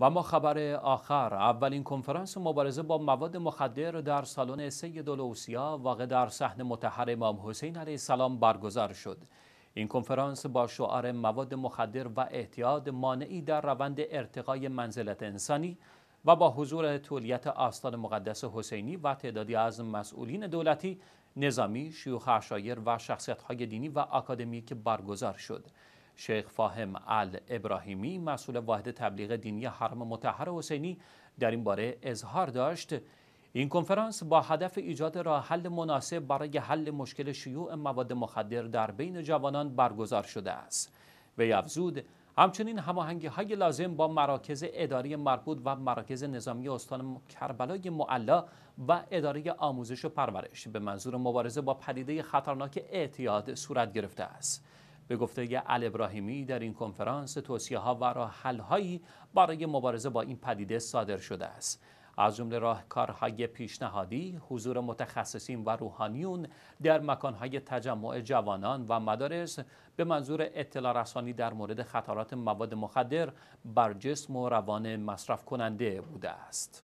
و ما خبر آخر اولین کنفرانس مبارزه با مواد مخدر در سالن سید الاوسیا واقع در صحن متحر امام حسین علیه السلام برگزار شد این کنفرانس با شعار مواد مخدر و احتیاد مانعی در روند ارتقای منزلت انسانی و با حضور تولیت آستان مقدس حسینی و تعدادی از مسئولین دولتی نظامی شیوخ اشایر و های دینی و که برگزار شد شیخ فاهم ابراهیمی، مسئول واحد تبلیغ دینی حرم متحر حسینی در این باره اظهار داشت این کنفرانس با هدف ایجاد راه حل مناسب برای حل مشکل شیوع مواد مخدر در بین جوانان برگزار شده است وی افزود همچنین هماهنگی های لازم با مراکز اداری مربوط و مراکز نظامی استان کربلای معلا و اداره آموزش و پرورش به منظور مبارزه با پدیده خطرناک اعتیاد صورت گرفته است به گفته الابراهیمی در این کنفرانس توصیه ها و هایی برای مبارزه با این پدیده صادر شده است از جمله راهکارهای پیشنهادی، حضور متخصصین و روحانیون در مکانهای تجمع جوانان و مدارس به منظور اطلاع رسانی در مورد خطرات مواد مخدر بر جسم و روان مصرف کننده بوده است.